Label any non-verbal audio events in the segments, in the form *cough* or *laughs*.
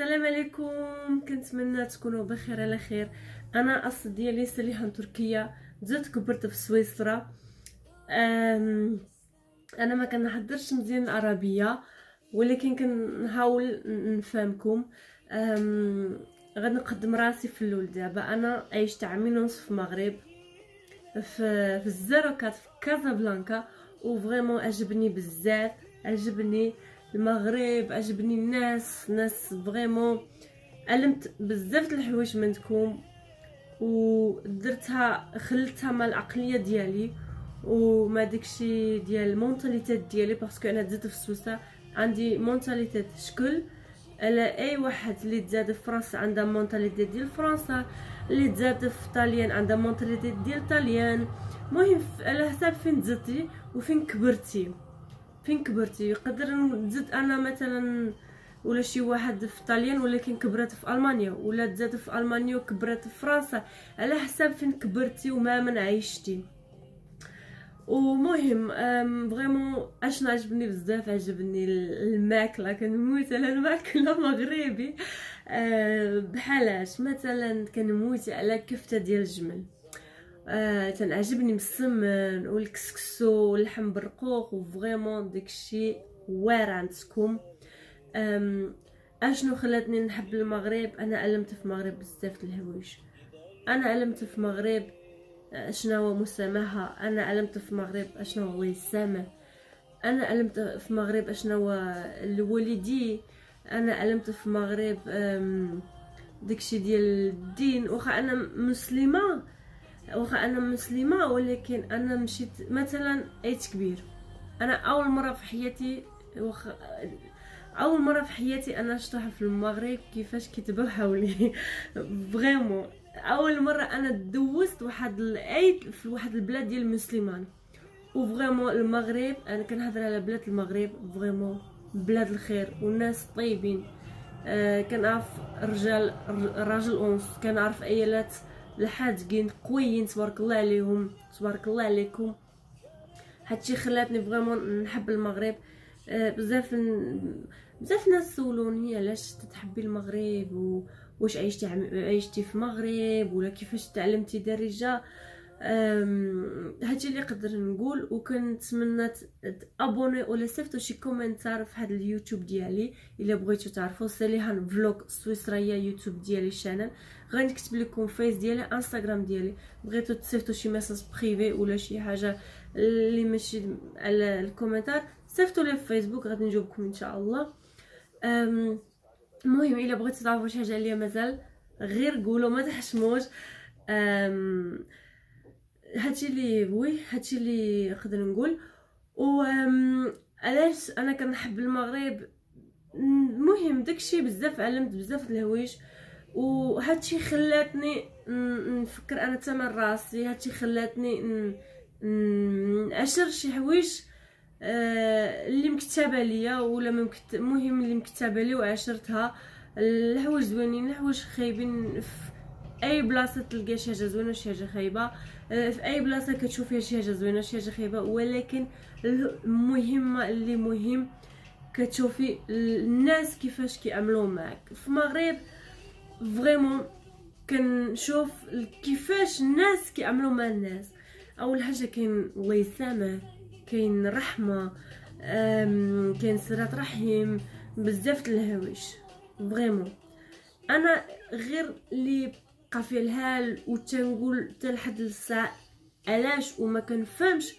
السلام عليكم كنتمنى تكونوا بخير على خير انا اصل ديالي سليحه من تركيا جات كبرت في سويسرا انا ما كنهضرش مزيان العربيه ولكن كنحاول نفهمكم غادي نقدم راسي في الاول دابا انا عشت عامين ونص في المغرب في في الزروكات في كازابلانكا وفريمون عجبني بزاف عجبني المغرب عجبني الناس ناس فريمون علمت بزاف د الحوايج منكم ودرتها خلتها مع العقليه ديالي وما داكشي ديال المونتاليتات ديالي باسكو انا تزدت في السوسة عندي مونتاليتات شكل على اي واحد اللي تزاد في فرنسا عندها مونتاليتي ديال فرنسا اللي تزاد في طاليان عندها مونتاليتي ديال طاليان المهم على حساب فين تزدتي وفين كبرتي فين كبرتي يقدر نزيد انا مثلا ولا شي واحد في طاليان ولكن كبرت في المانيا ولا تزاد في المانيا وكبرت في فرنسا على حساب فين كبرتي وما من عيشتي ومهم فريمون اشنا عجبني بزاف عجبني الماكله كنموت على الماكله مغربي أه، بحالاش مثلا كنموت على كفته ديال الجمل آه، تنعجبني مسمن آه، والكسكسو واللحم بالرقوق وفريمون داكشي واعر عندكم اشنو خلاتني نحب المغرب انا علمت في المغرب بزاف د انا علمت في المغرب آه، شنو هو مسامحه انا علمت في المغرب اشنو هو السامه انا علمت في المغرب اشنو هو الوالدي انا علمت في المغرب داكشي ديال الدين واخا انا مسلمه واخا انا مسلمه ولكن انا مشيت مثلا عيد كبير انا اول مره في حياتي وخ... اول مره في حياتي انا شفت واحد في المغرب كيفاش كيتباو حولي *laughs* فريمون اول مره انا دوزت واحد العيد في واحد البلاد ديال المسلمان وفريمون المغرب انا كنهضر على بلاد المغرب فريمون بلاد الخير والناس طيبين آه كنعرف رجال راجل اونس كنعرف عيالات آه الحاجين قويين تبارك الله عليهم تبارك الله عليكم هادشي خلاتني فريمون نحب المغرب آه، بزاف بزاف ناس سولوني علاش تحبي المغرب و... واش عيشتي عم... عيشتي في المغرب ولا كيفاش تعلمتي درجه هادشي اللي نقدر نقول وكنتمنى تابوني ولا صيفطوا شي كومنتار في هذا اليوتيوب ديالي الا بغيتو تعرفوا ساليها فلوق سويسريه يوتيوب ديالي شانل غنكتب لكم فيس ديالي انستغرام ديالي بغيتو تصيفطوا شي ميساج بريفي ولا شي حاجه اللي ماشي على الكومنتار صيفطوا لي في فيسبوك غادي نجاوبكم ان شاء الله المهم الا بغيتو تعرفوا شي حاجه عليا مازال غير قولوا ما تحشموش هادشي اللي وي هادشي اللي نقدر نقول و علاش انا كنحب المغرب المهم داكشي بزاف علمت بزاف د الهوايج وهادشي خلاتني نفكر انا تما راسي هادشي خلاتني نعشر شي حوايج آه، اللي مكتبه ليا ولا مهم اللي مكتبه لي وعشرتها الحوايج زوينين الحوايج خايبين في اي بلاصه تلقى شي حاجه زوينه شي حاجه خايبه آه، في اي بلاصه كتشوفي شي حاجه زوينه شي حاجه خايبه ولكن المهمه اللي مهم كتشوفي الناس كيفاش كيعملوا معك في المغرب فريمون كنشوف كيفاش الناس كيعملوا مع الناس اول حاجه كاين الله يسامح كاين رحمه كاين صلات رحيم بزاف الهويش فريمون انا غير اللي بقى في الهال تنقول حتى لحد الساعه علاش وما كنفهمش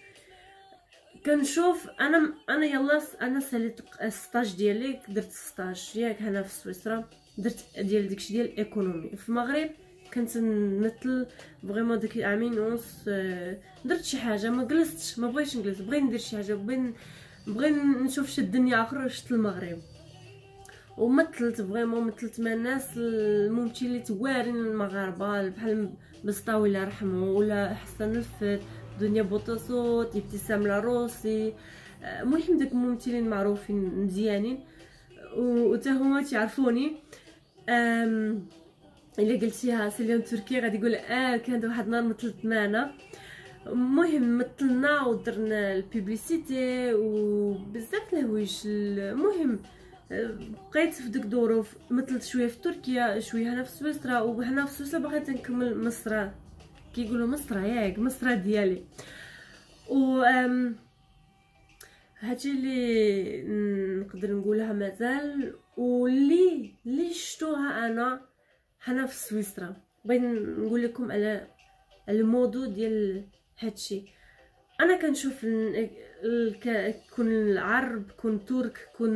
كنشوف انا انا يلا انا ساليت السطاج ديالي درت السطاج ياك هنا في سويسرا درت ديال داكشي ديال ايكونومي في المغرب كنت نمثل فريمون ديك العامين ونص آه، درت شي حاجه ما جلستش ما بغيتش نجلس بغيت ندير شي حاجه بغيت بغيت نشوف شي الدنيا اخر شت المغرب ومثلت فريمون مثلت مع الناس الممثلين اللي توارين المغاربه بحال بسطاوي الله يرحمه ولا حسن الفت دنيا بوطاسوط ابتسام لاروسي آه، المهم داك الممثلين معروفين مزيانين حتى هما تيعرفوني الا قلتيها سيليون تركي غادي يقول اه كان واحد النهار مثلت معنا المهم مثلنا ودرنا البيبليسيتي وبزاف الهويج المهم بقيت في دوك الظروف مثلت شويه في تركيا شويه هنا في سويسرا وهنا في سويسرا بغيت نكمل مصر كيقولوا مصر ياك مصر ديالي و هادشي اللي نقدر نقولها مازال واللي اللي شفتوها انا هنا في سويسرا بغيت نقول لكم على الموضوع ديال هادشي انا كنشوف كون العرب كون ترك كون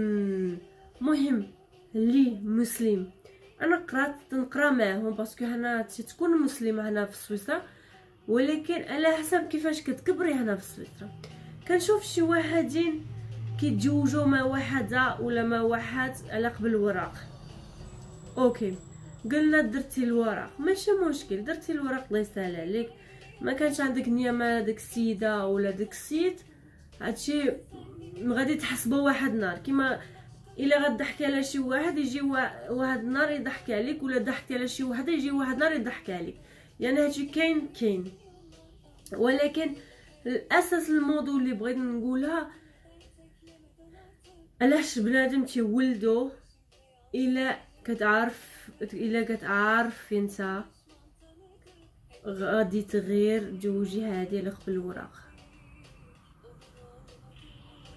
مهم لي مسلم انا قرات تنقرا معاهم باسكو هنا تكون مسلمه هنا في سويسرا ولكن على حسب كيفاش كتكبري هنا في سويسرا كنشوف شي واحدين كيتزوجوا ما واحدة ولا ما واحد على قبل الوراق اوكي قلنا درتي الوراق ماشي مشكل درتي الوراق الله يسهل عليك ما كانش عندك نيه مع داك السيده ولا داك السيد هادشي غادي تحسبه واحد النهار كيما الا غضحكي على شي واحد يجي واحد النهار يضحك عليك ولا ضحكتي على شي واحد يجي واحد النهار يضحك عليك يعني هادشي كاين كاين ولكن الاساس الموضوع اللي بغيت نقولها علاش بنادم تيولدو الا كتعرف الا كتعرف انت غادي تغير جوجي هادي على قبل الوراق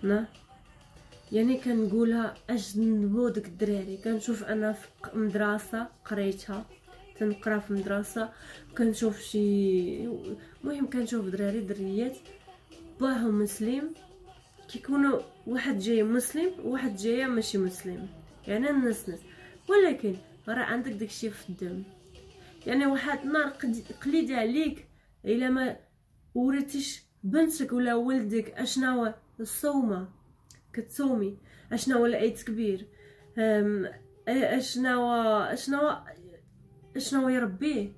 نا يعني كنقولها اش ندمو الدراري كنشوف انا في مدرسه قريتها تنقرا في مدرسه كنشوف شي المهم كنشوف دراري دريات باهم مسلم كيكونوا واحد جاي مسلم وواحد جايه ماشي مسلم يعني الناس ناس ولكن راه عندك داكشي في الدم يعني واحد النهار قليدي عليك الا ما وريتيش بنتك ولا ولدك اشناهو الصومه كتصومي اشناهو العيد كبير اشناهو اشناهو اشناهو يربيه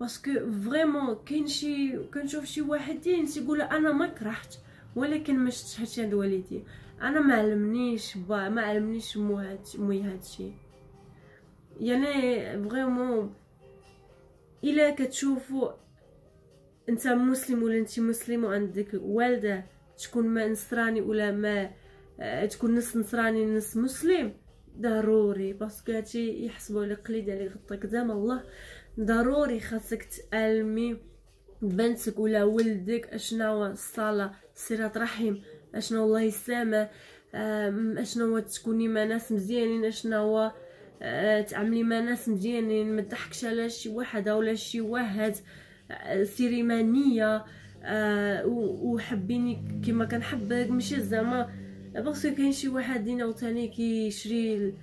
باسكو فريمون كاين شي كنشوف شي واحدين تيقولوا انا ما كرهتش ولكن ما شفتش عند والدي انا ما علمنيش با ما علمنيش مو هادشي مو هادشي يعني فريمون الا كتشوفوا انت مسلم ولا انت مسلم وعندك والده تكون ما نصراني ولا ما آه، تكون نص نصراني نص مسلم ضروري باسكو هادشي يحسبوا لي قليد عليك غطاك دام الله ضروري خاصك تالمي بنتك ولا ولدك اشناوا الصلاه صلات رحم اشنو الله يسامح اشنو تكوني مع ناس مزيانين اشنو آه، تعملي مع ناس مزيانين ما تضحكش على شي واحد ولا شي واحد آه، سيري مانيه أه وحبيني كما كنحبك ماشي زعما باسكو كاين شي واحد دينا وثاني كيشري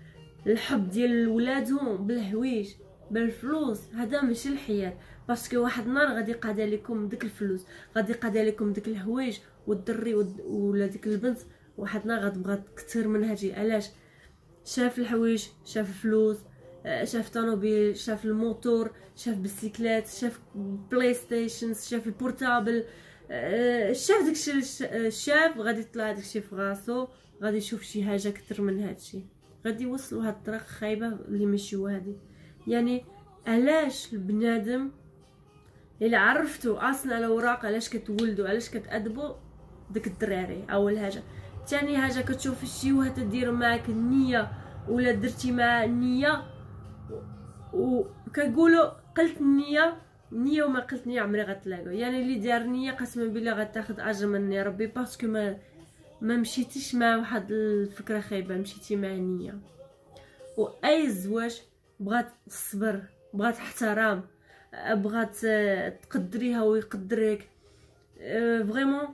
الحب ديال ولادهم بالهويش بالفلوس هذا ماشي الحياه باسكو واحد النهار غادي يقادى لكم ديك الفلوس غادي يقادى لكم ديك الهوايج والدري ولا ديك البنت واحد النهار غتبغى تكثر من هادشي علاش شاف الحوايج شاف الفلوس آه، شاف طوموبيل شاف الموتور شاف بالسيكلات شاف بلاي ستيشن شاف البورتابل آه، شاف داكشي آه، شاف غادي يطلع داكشي في راسو غادي يشوف شي حاجه كثر من هادشي غادي يوصلوا هاد الطريق خايبه اللي ماشي هادي يعني علاش البنادم اللي عرفتو اصلا الاوراق علاش كتولدو علاش كتادبو داك الدراري اول حاجه ثاني حاجه كتشوف شي واحد دير معاك النيه ولا درتي معاه النيه وكقولوا قلت النيه نية وما قلت نية عمري غتلاقو يعني اللي دار نية قسما بالله غتاخد اجر مني ربي باسكو ما ما مشيتيش مع واحد الفكره خايبه مشيتي مع نيه واي زواج بغات الصبر بغات الاحترام آه، بغات آه، تقدريها ويقدرك آه، فريمون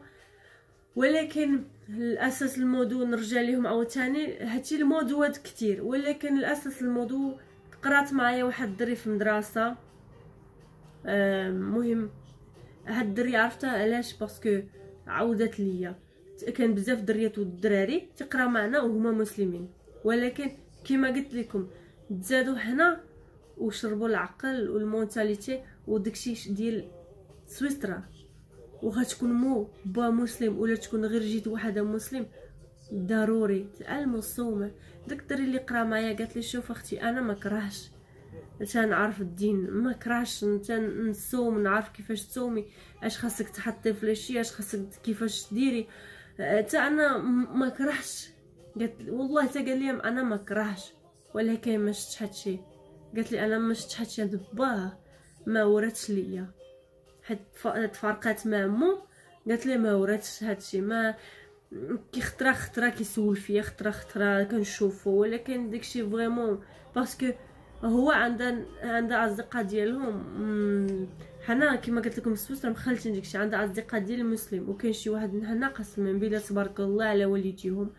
ولكن الاساس الموضوع نرجع ليهم عاوتاني هادشي الموضوعات كتير ولكن الاساس الموضوع قرات معايا واحد الدري في مدرسه مهم هاد الدري عرفتها علاش باسكو عودت ليا كان بزاف دريات والدراري تقرا معنا وهما مسلمين ولكن كما قلت لكم تزادوا هنا وشربوا العقل والمونتاليتي وداكشي ديال سويسرا تكون مو با مسلم ولا تكون غير جيت واحد مسلم ضروري تعلموا الصومه داك الدري اللي قرا معايا قالت لي شوف اختي انا ما كرهش تنعرف الدين ما كرهش نصوم نعرف كيفاش تصومي اش خاصك تحطي في الاشياء اش خاصك كيفاش ديري حتى أه، انا ما كرهش قالت والله حتى قال لي انا ما كرهش ولكن ما شفت شي قالت لي انا ما شفت حتى عند باه ما وراتش ليا حيت تفرقات مع مو قالت لي ما هذا هادشي ما كي خطره خطره كيسول فيا خطره خطره كنشوفو ولكن داكشي فريمون باسكو هو عندها عندها اصدقاء ديالهم حنا كما قلت لكم سوس راه مخالتين داكشي عندها اصدقاء ديال المسلم وكاين شي واحد هنا قسم بالله تبارك الله على والديهم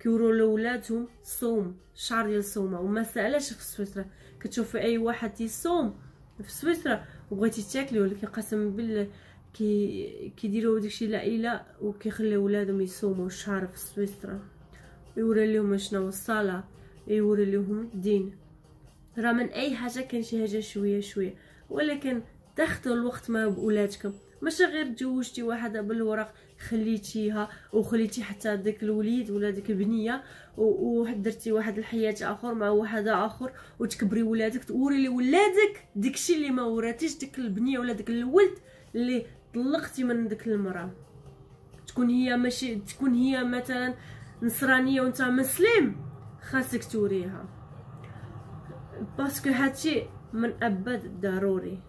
كيورو لولادهم صوم شعر ديال الصومه وما سالاش في سويسرا كتشوفي اي واحد يصوم في سويسرا وبغيتي تاكلي ولا كيقسم بالله كي كيديروا داكشي العائله وكيخليو ولادهم يصوموا الشهر في سويسرا يوري لهم شنو الصلاه يوري لهم الدين راه من اي حاجه كان شي حاجه شويه شويه ولكن تاخذوا الوقت مع ولادكم ماشي غير تزوجتي واحدة بالورق خليتيها وخليتي حتى داك الوليد ولا ديك البنيه ودرتي واحد الحياه اخر مع واحد اخر وتكبري ولادك توري لولادك داكشي اللي ما وراتيش ديك البنيه ولا داك الولد اللي طلقتي من ديك المراه تكون هي ماشي تكون هي مثلا نصرانيه وانت مسلم خاصك توريها باسكو هادشي من ابد ضروري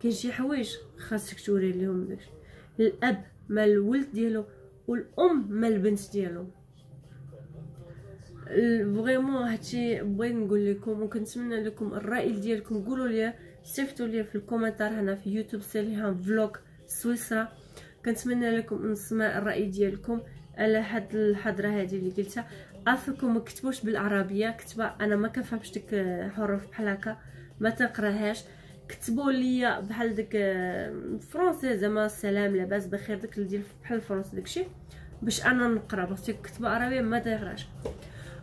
كاين شي حوايج خاصك توري ليهم داكشي الاب مال الولد ديالو والام مال البنت ديالو فريمون هادشي بغيت نقول لكم وكنتمنى لكم الراي ديالكم قولوا لي صيفطوا لي في الكومنتار هنا في يوتيوب ساليها فلوغ سويسرا كنتمنى لكم نسمع الراي ديالكم على هاد الحضره هذه اللي قلتها اصلكم مكتبوش بالعربيه كتبه انا ما كنفهمش ديك حروف بحال هكا ما تقراهاش كتبوا لي بحال داك آه، فرونسي زعما السلام لاباس بخير داك اللي ديال بحال الفرونسي داكشي باش انا نقرا باسكو الكتابه عربيه ما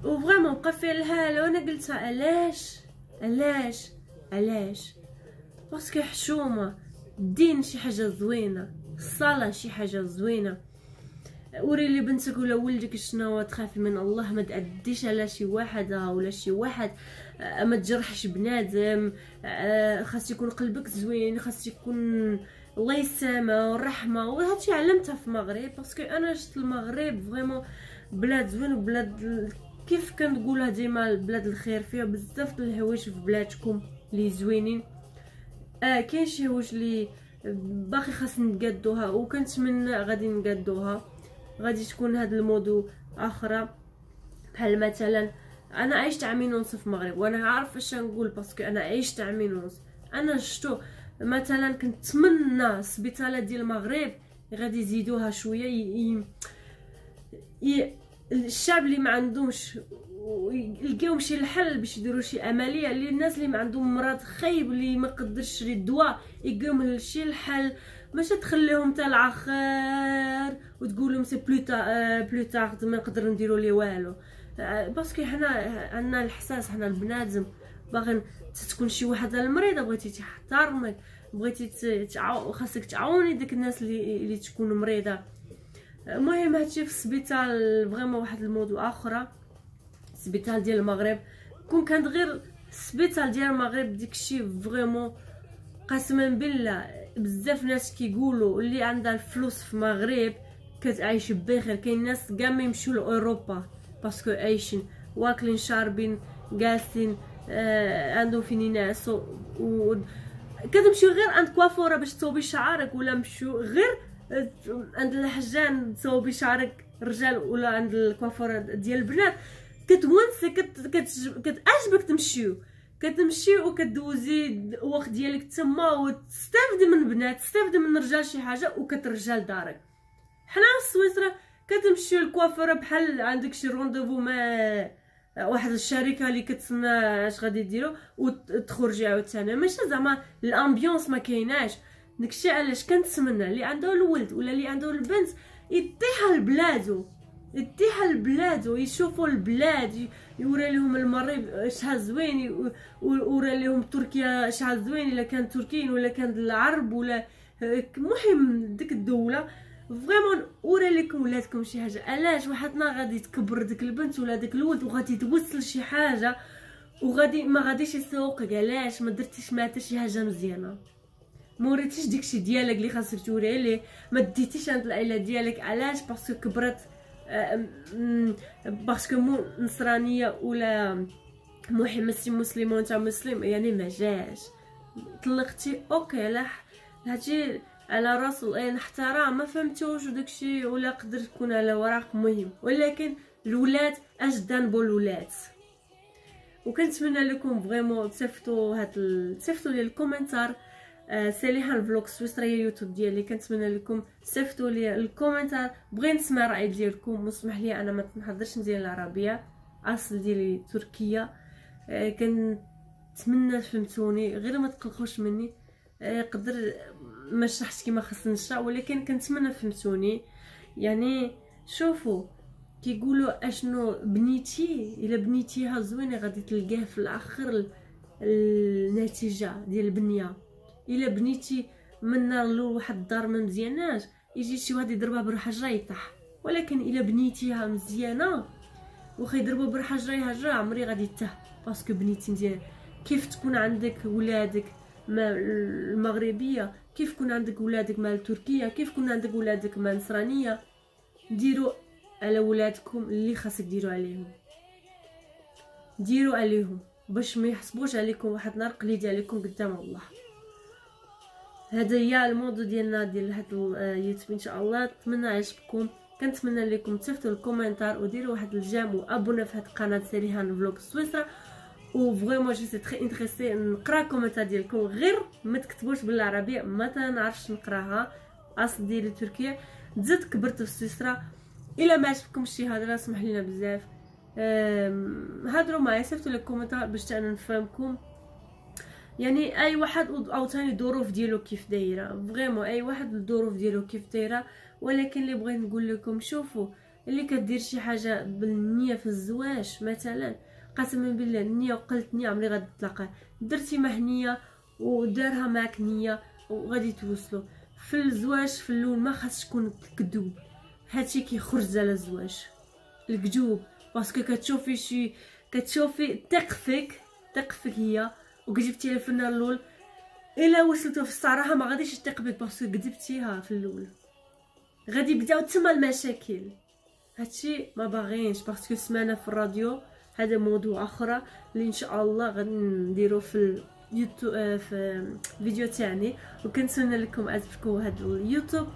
و فريمون بقى فيها الهاله وانا قلتها علاش علاش علاش باسكو حشومه الدين شي حاجه زوينه الصلاه شي حاجه زوينه وري لي بنتك ولا ولدك شنو تخافي من الله ما تاديش على شي واحد ولا شي واحد آه، ما تجرحش بنادم آه، خاص يكون قلبك زوين خاص يكون الله يسامه والرحمه وهادشي علمتها في المغرب باسكو انا شفت المغرب فريمون بلاد زوين وبلاد كيف كنقولها ديما بلاد الخير فيها بزاف الهوايج في بلادكم لي زوينين آه كاين شي هوش لي باقي خاص نقادوها وكنتمنى غادي نقادوها غادي تكون هاد الموضوع اخرى بحال مثلا انا عشت عامين ونص في المغرب وانا عارف اش نقول باسكو انا عشت عامين ونص انا شتو مثلا كنتمنى السبيطالات ديال المغرب غادي يزيدوها شويه ي... ي... الشعب اللي ما عندهمش يلقاو شي الحل باش يديروا شي عمليه للناس اللي ما عندهم مرض خايب اللي ما يشري الدواء يلقاو شي الحل باش تخليهم حتى الاخر وتقول لهم سي بلو تا آه، بلو تارد ما نقدر نديروا ليه والو آه، باسكو حنا عندنا الاحساس حنا البنادم باغي تكون شي واحد المريضه بغيتي تحترمك بغيتي تعاو خاصك تعاوني ديك الناس اللي اللي تكون مريضه المهم هادشي في السبيطال فريمون واحد الموضوع اخرى السبيطال ديال المغرب كون كانت غير السبيطال ديال المغرب داكشي فريمون قسما بالله بزاف ناس كيقولوا اللي عندها الفلوس في المغرب كتعيش بخير كاين ناس كاع ما يمشيو لاوروبا باسكو عايشين واكلين شاربين جالسين آه عندهم فين ينعسوا و... كتمشيو غير عند كوافوره باش تصوبي شعرك ولا مشيو غير عند الحجان تصوبي شعرك رجال ولا عند الكوافوره ديال البنات كتونسي كت... كتعجبك تمشيو كتمشي وكدوزي الوقت ديالك تما وتستافدي من بنات تستافدي من رجال شي حاجه وكترجع لدارك حنا في سويسرا كتمشيو للكوافير بحال عندك شي رونديفو ما واحد الشركه اللي كتسنى اش غادي ديرو وتخرجي عاوتاني ماشي زعما الامبيونس ما كايناش داكشي علاش كنتمنى اللي عنده الولد ولا اللي عنده البنت يطيح لبلادو يطيح لبلادو يشوفوا البلاد يوري لهم المغرب شحال زوين ويوري لهم تركيا شحال زوين الا كان تركيين ولا كان العرب ولا المهم ديك الدوله فريمون نوري لكم ولادكم شي حاجه علاش وحدنا غادي تكبر ديك البنت ولا داك الولد وغادي توصل شي حاجه وغادي ما غاديش يسوقك علاش ما درتيش معاه حتى شي حاجه مزيانه ما وريتيش داكشي ديالك اللي خاصك توريه ليه ما ديتيش عند العائله ديالك علاش باسكو كبرت آه، باسكو مو نصرانيه ولا سي مسلم وانت مسلم يعني ما جاش طلقتي اوكي لا هادشي على راسو اي نحترم ما فهمتوش وداكشي ولا قدر تكون على وراق مهم ولكن الولاد اجدا بالولاد وكنتمنى لكم فريمون تصيفطوا هاد تصيفطوا لي الكومنتار آه ساليها الفلوق سويسريه يوتيوب ديالي كنتمنى لكم تصيفطوا لي الكومنتار بغيت نسمع الراي ديالكم وسمح لي انا ما نهضرش مزيان العربيه اصل ديالي تركيه آه، كنتمنى فهمتوني غير ما تقلقوش مني يقدر آه، ما شرحت كيما خصني نشرح ولكن كنتمنى فهمتوني يعني شوفوا كيقولوا اشنو بنيتي الا بنيتيها زوينه غادي تلقاه في الاخر النتيجه ديال البنيه الا بنيتي من نار الاول واحد الدار ما مزياناش يجي شي واحد يضربها بالحجره يطيح ولكن الا بنيتيها مزيانه واخا يضربها بالحجره يهجر عمري غادي يته باسكو بنيتي مزيانه كيف تكون عندك ولادك المغربيه كيف كون عندك ولادك مال تركيه كيف كون عندك ولادك مال نصرانيه ديروا على ولادكم اللي خاصك ديروا عليهم ديروا عليهم باش ما يحسبوش عليكم واحد نار قليدي عليكم قدام الله هذا هي الموضوع ديالنا ديال هاد اليوتيوب آه، ان شاء الله نتمنى عجبكم كنتمنى لكم تفتحوا الكومنتار وديروا واحد الجيم وابونا في هاد القناه سريهان فلوق سويسرا و وفريمون جيت تري انتريسي نقرا كومنتا ديالكم غير ما تكتبوش بالعربيه ما تنعرفش نقراها اصل ديالي تركيا تزيد كبرت في سويسرا الا ما عجبكمش شي هضره سمح لينا بزاف هضروا معايا صيفطوا لي كومنتا باش انا نفهمكم يعني اي واحد او ثاني الظروف ديالو كيف دايره فريمون اي واحد الظروف ديالو كيف دايره ولكن اللي بغيت نقول لكم شوفوا اللي كدير شي حاجه بالنيه في الزواج مثلا قسما بالله نيه وقلت نيه عمري غادي تلاقاه درتي مهنيه ودارها معاك نيه وغادي توصلوا في الزواج في اللون ما خاصش تكون كذوب هادشي كيخرج على الزواج الكذوب باسكو كتشوفي شي كتشوفي تق فيك تق فيك هي وكذبتيها في النهار الاول الا وصلتو في الصراحه ما غاديش تثق بك باسكو كذبتيها في الاول غادي يبداو تما المشاكل هادشي ما باغينش باسكو سمعنا في الراديو هذا موضوع اخرى اللي ان شاء الله غنديرو في اليوتيوب آه، في فيديو تاعني وكنتمنى لكم عجبكم هذا اليوتيوب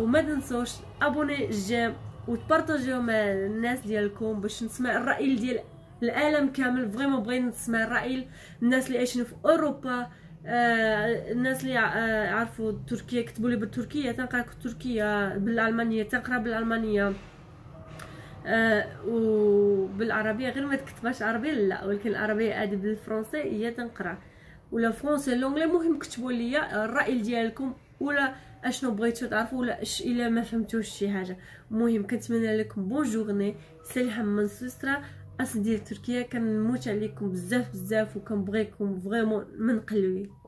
وما تنسوش ابوني الجيم وتبارطاجيو مع الناس ديالكم باش نسمع الراي ديال العالم كامل فريمون بغينا نسمع الراي الناس اللي عايشين في اوروبا آه الناس اللي عارفوا آه، التركيه كتبوا لي بالتركيه تنقرا بالتركيه بالالمانيه تنقرا بالالمانيه و آه، وبالعربيه غير ما تكتبهاش عربية لا ولكن العربيه عادي بالفرنسية هي تنقرا ولا فرونسي لونغلي المهم كتبوا لي الراي ديالكم ولا اشنو بغيتو تعرفوا ولا اش الا ما فهمتوش شي حاجه المهم كنتمنى لكم بون جورني سلحم من سويسرا اصل ديال تركيا كنموت عليكم بزاف بزاف وكنبغيكم فريمون من قلبي